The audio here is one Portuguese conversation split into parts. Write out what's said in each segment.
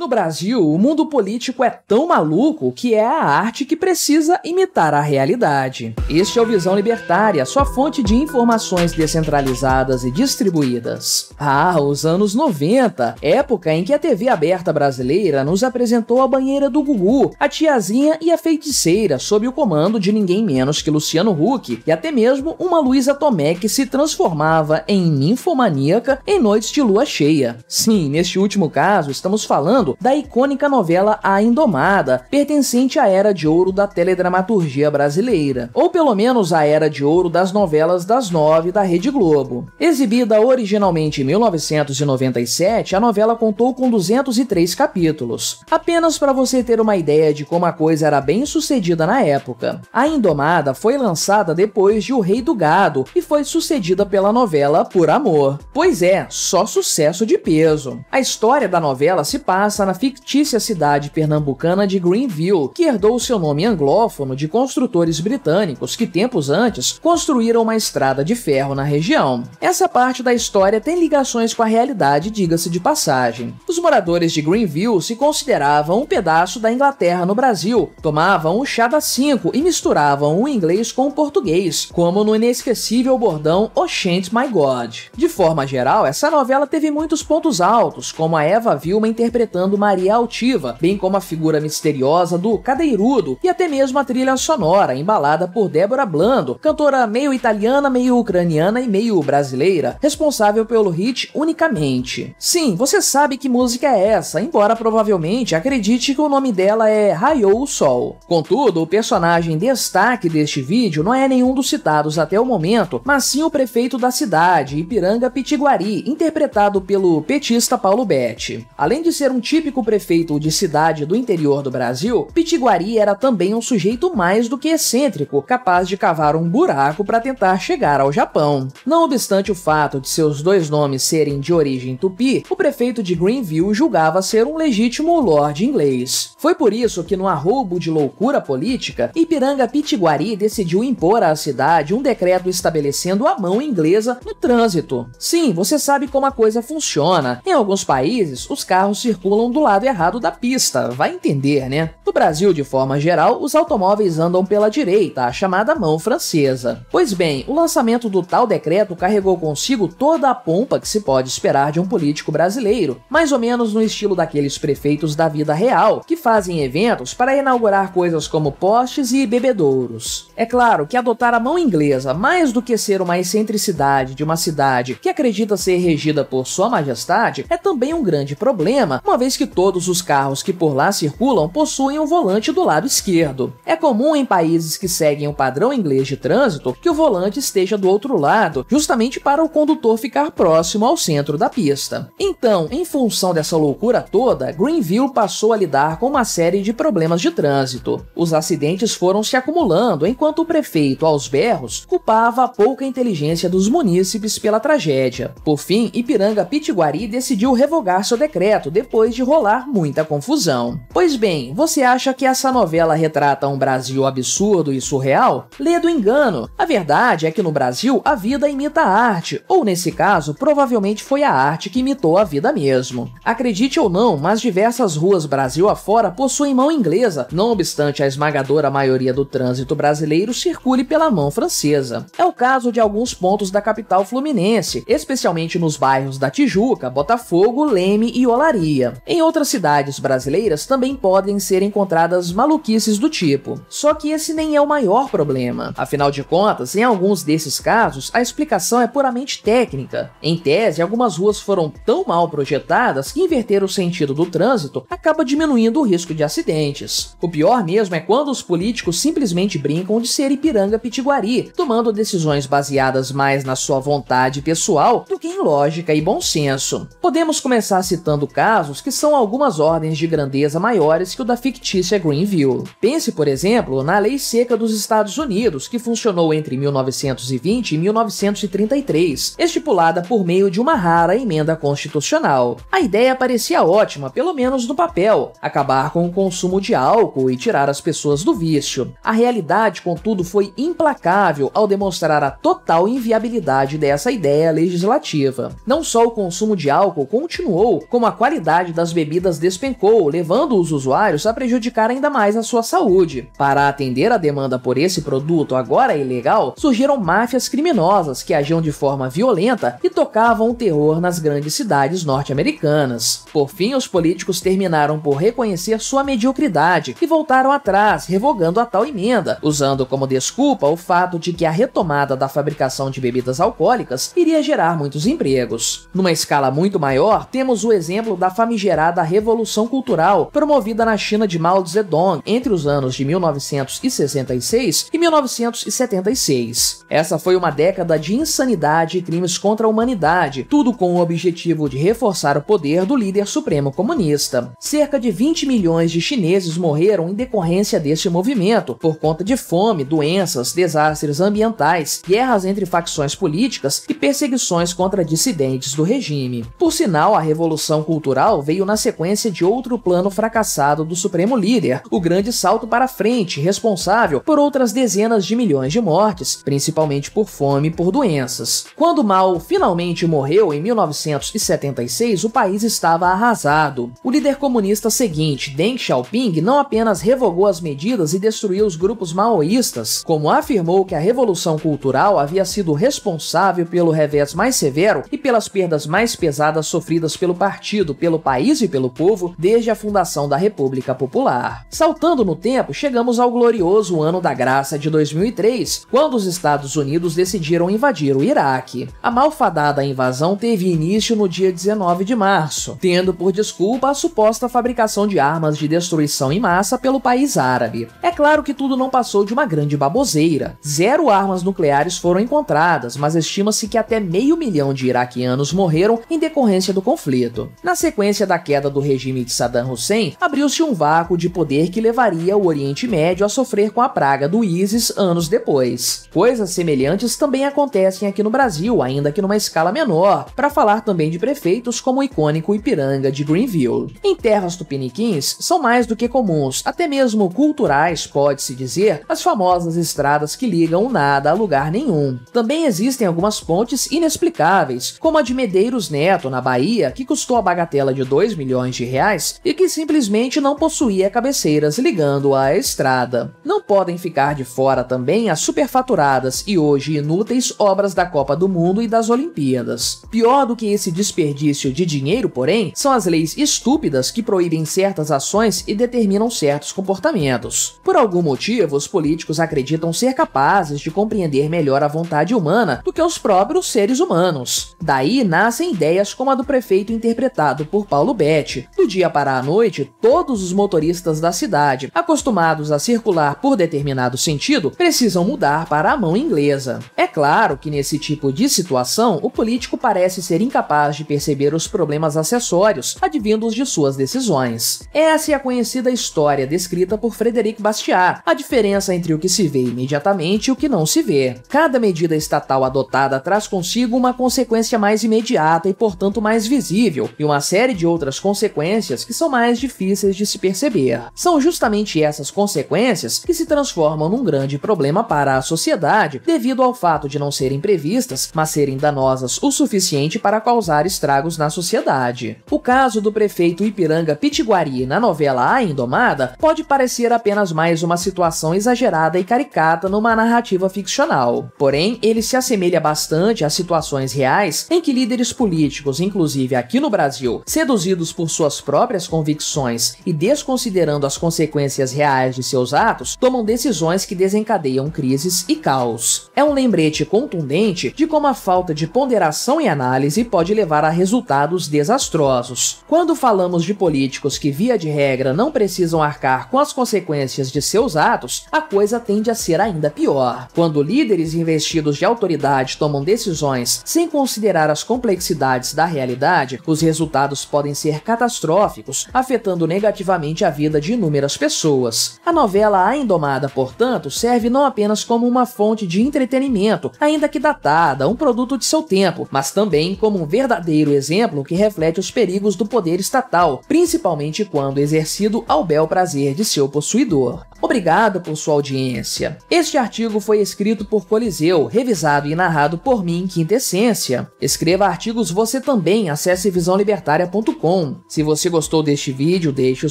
No Brasil, o mundo político é tão maluco que é a arte que precisa imitar a realidade. Este é o Visão Libertária, sua fonte de informações descentralizadas e distribuídas. Ah, os anos 90, época em que a TV aberta brasileira nos apresentou a banheira do Gugu, a tiazinha e a feiticeira sob o comando de ninguém menos que Luciano Huck e até mesmo uma Luísa Tomé que se transformava em ninfomaníaca em noites de lua cheia. Sim, neste último caso, estamos falando falando da icônica novela A Indomada, pertencente à era de ouro da teledramaturgia brasileira, ou pelo menos à era de ouro das novelas das nove da Rede Globo. Exibida originalmente em 1997, a novela contou com 203 capítulos. Apenas para você ter uma ideia de como a coisa era bem sucedida na época. A Indomada foi lançada depois de O Rei do Gado e foi sucedida pela novela Por Amor. Pois é, só sucesso de peso. A história da novela se passa passa na fictícia cidade pernambucana de Greenville, que herdou seu nome anglófono de construtores britânicos que tempos antes construíram uma estrada de ferro na região. Essa parte da história tem ligações com a realidade, diga-se de passagem. Os moradores de Greenville se consideravam um pedaço da Inglaterra no Brasil, tomavam o chá das cinco e misturavam o inglês com o português, como no inesquecível bordão Oxente oh, My God. De forma geral, essa novela teve muitos pontos altos, como a Eva Vilma interpretando envolvendo Maria Altiva, bem como a figura misteriosa do Cadeirudo e até mesmo a trilha sonora embalada por Débora Blando, cantora meio italiana, meio ucraniana e meio brasileira, responsável pelo hit unicamente. Sim, você sabe que música é essa, embora provavelmente acredite que o nome dela é Raiou o Sol. Contudo, o personagem destaque deste vídeo não é nenhum dos citados até o momento, mas sim o prefeito da cidade, Ipiranga Pitiguari, interpretado pelo petista Paulo Betti. Além de ser um tipo típico prefeito de cidade do interior do Brasil, Pitiguari era também um sujeito mais do que excêntrico, capaz de cavar um buraco para tentar chegar ao Japão. Não obstante o fato de seus dois nomes serem de origem tupi, o prefeito de Greenville julgava ser um legítimo lord inglês. Foi por isso que, num arroubo de loucura política, Ipiranga Pitiguari decidiu impor à cidade um decreto estabelecendo a mão inglesa no trânsito. Sim, você sabe como a coisa funciona. Em alguns países, os carros circulam do lado errado da pista, vai entender, né? No Brasil, de forma geral, os automóveis andam pela direita, a chamada mão francesa. Pois bem, o lançamento do tal decreto carregou consigo toda a pompa que se pode esperar de um político brasileiro, mais ou menos no estilo daqueles prefeitos da vida real, que fazem eventos para inaugurar coisas como postes e bebedouros. É claro que adotar a mão inglesa, mais do que ser uma excentricidade de uma cidade que acredita ser regida por Sua Majestade, é também um grande problema, uma vez que que todos os carros que por lá circulam possuem um volante do lado esquerdo. É comum em países que seguem o padrão inglês de trânsito que o volante esteja do outro lado, justamente para o condutor ficar próximo ao centro da pista. Então, em função dessa loucura toda, Greenville passou a lidar com uma série de problemas de trânsito. Os acidentes foram se acumulando enquanto o prefeito, aos berros, culpava a pouca inteligência dos munícipes pela tragédia. Por fim, Ipiranga Pitiguari decidiu revogar seu decreto depois de rolar muita confusão. Pois bem, você acha que essa novela retrata um Brasil absurdo e surreal? Lê do engano. A verdade é que no Brasil a vida imita a arte, ou nesse caso, provavelmente foi a arte que imitou a vida mesmo. Acredite ou não, mas diversas ruas Brasil afora possuem mão inglesa, não obstante a esmagadora maioria do trânsito brasileiro circule pela mão francesa. É o caso de alguns pontos da capital fluminense, especialmente nos bairros da Tijuca, Botafogo, Leme e Olaria. Em outras cidades brasileiras também podem ser encontradas maluquices do tipo, só que esse nem é o maior problema. Afinal de contas, em alguns desses casos, a explicação é puramente técnica. Em tese, algumas ruas foram tão mal projetadas que inverter o sentido do trânsito acaba diminuindo o risco de acidentes. O pior mesmo é quando os políticos simplesmente brincam de ser Ipiranga-Pitiguari, tomando decisões baseadas mais na sua vontade pessoal do que em lógica e bom senso. Podemos começar citando casos que são algumas ordens de grandeza maiores que o da fictícia Greenville. Pense, por exemplo, na Lei Seca dos Estados Unidos, que funcionou entre 1920 e 1933, estipulada por meio de uma rara emenda constitucional. A ideia parecia ótima, pelo menos no papel, acabar com o consumo de álcool e tirar as pessoas do vício. A realidade, contudo, foi implacável ao demonstrar a total inviabilidade dessa ideia legislativa. Não só o consumo de álcool continuou, como a qualidade das das bebidas despencou, levando os usuários a prejudicar ainda mais a sua saúde. Para atender a demanda por esse produto agora ilegal, surgiram máfias criminosas que agiam de forma violenta e tocavam o terror nas grandes cidades norte-americanas. Por fim, os políticos terminaram por reconhecer sua mediocridade e voltaram atrás, revogando a tal emenda, usando como desculpa o fato de que a retomada da fabricação de bebidas alcoólicas iria gerar muitos empregos. Numa escala muito maior, temos o exemplo da famigerada considerada a Revolução Cultural, promovida na China de Mao Zedong entre os anos de 1966 e 1976. Essa foi uma década de insanidade e crimes contra a humanidade, tudo com o objetivo de reforçar o poder do líder supremo comunista. Cerca de 20 milhões de chineses morreram em decorrência deste movimento, por conta de fome, doenças, desastres ambientais, guerras entre facções políticas e perseguições contra dissidentes do regime. Por sinal, a Revolução Cultural veio na sequência de outro plano fracassado do Supremo Líder, o Grande Salto para Frente, responsável por outras dezenas de milhões de mortes, principalmente por fome e por doenças. Quando Mao finalmente morreu em 1976, o país estava arrasado. O líder comunista seguinte, Deng Xiaoping, não apenas revogou as medidas e destruiu os grupos maoístas, como afirmou que a Revolução Cultural havia sido responsável pelo revés mais severo e pelas perdas mais pesadas sofridas pelo partido, pelo país e pelo povo desde a fundação da República Popular. Saltando no tempo, chegamos ao glorioso ano da graça de 2003, quando os Estados Unidos decidiram invadir o Iraque. A malfadada invasão teve início no dia 19 de março, tendo por desculpa a suposta fabricação de armas de destruição em massa pelo país árabe. É claro que tudo não passou de uma grande baboseira. Zero armas nucleares foram encontradas, mas estima-se que até meio milhão de iraquianos morreram em decorrência do conflito. Na sequência da queda do regime de Saddam Hussein, abriu-se um vácuo de poder que levaria o Oriente Médio a sofrer com a praga do ISIS anos depois. Coisas semelhantes também acontecem aqui no Brasil, ainda que numa escala menor, para falar também de prefeitos como o icônico Ipiranga de Greenville. Em terras tupiniquins, são mais do que comuns, até mesmo culturais, pode-se dizer, as famosas estradas que ligam nada a lugar nenhum. Também existem algumas pontes inexplicáveis, como a de Medeiros Neto, na Bahia, que custou a bagatela de 2 milhões de reais e que simplesmente não possuía cabeceiras ligando à estrada. Não podem ficar de fora também as superfaturadas e hoje inúteis obras da Copa do Mundo e das Olimpíadas. Pior do que esse desperdício de dinheiro, porém, são as leis estúpidas que proíbem certas ações e determinam certos comportamentos. Por algum motivo, os políticos acreditam ser capazes de compreender melhor a vontade humana do que os próprios seres humanos. Daí nascem ideias como a do prefeito interpretado por Paulo Salbete. Do dia para a noite, todos os motoristas da cidade, acostumados a circular por determinado sentido, precisam mudar para a mão inglesa. É claro que nesse tipo de situação, o político parece ser incapaz de perceber os problemas acessórios advindos de suas decisões. Essa é a conhecida história descrita por Frederic Bastiat, a diferença entre o que se vê imediatamente e o que não se vê. Cada medida estatal adotada traz consigo uma consequência mais imediata e, portanto, mais visível, e uma série de outras outras consequências que são mais difíceis de se perceber. São justamente essas consequências que se transformam num grande problema para a sociedade devido ao fato de não serem previstas, mas serem danosas o suficiente para causar estragos na sociedade. O caso do prefeito Ipiranga Pitiguari na novela A Indomada pode parecer apenas mais uma situação exagerada e caricata numa narrativa ficcional. Porém, ele se assemelha bastante a situações reais em que líderes políticos, inclusive aqui no Brasil, seduzidos movidos por suas próprias convicções e desconsiderando as consequências reais de seus atos, tomam decisões que desencadeiam crises e caos. É um lembrete contundente de como a falta de ponderação e análise pode levar a resultados desastrosos. Quando falamos de políticos que, via de regra, não precisam arcar com as consequências de seus atos, a coisa tende a ser ainda pior. Quando líderes investidos de autoridade tomam decisões sem considerar as complexidades da realidade, os resultados podem ser ser catastróficos, afetando negativamente a vida de inúmeras pessoas. A novela A Indomada, portanto, serve não apenas como uma fonte de entretenimento, ainda que datada, um produto de seu tempo, mas também como um verdadeiro exemplo que reflete os perigos do poder estatal, principalmente quando exercido ao bel prazer de seu possuidor. Obrigado por sua audiência. Este artigo foi escrito por Coliseu, revisado e narrado por mim, Quinta Essência. Escreva artigos você também, acesse visãolibertária.com então, se você gostou deste vídeo, deixe o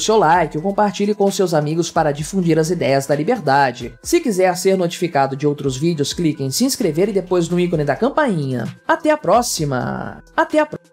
seu like e compartilhe com seus amigos para difundir as ideias da liberdade. Se quiser ser notificado de outros vídeos, clique em se inscrever e depois no ícone da campainha. Até a próxima! Até a próxima!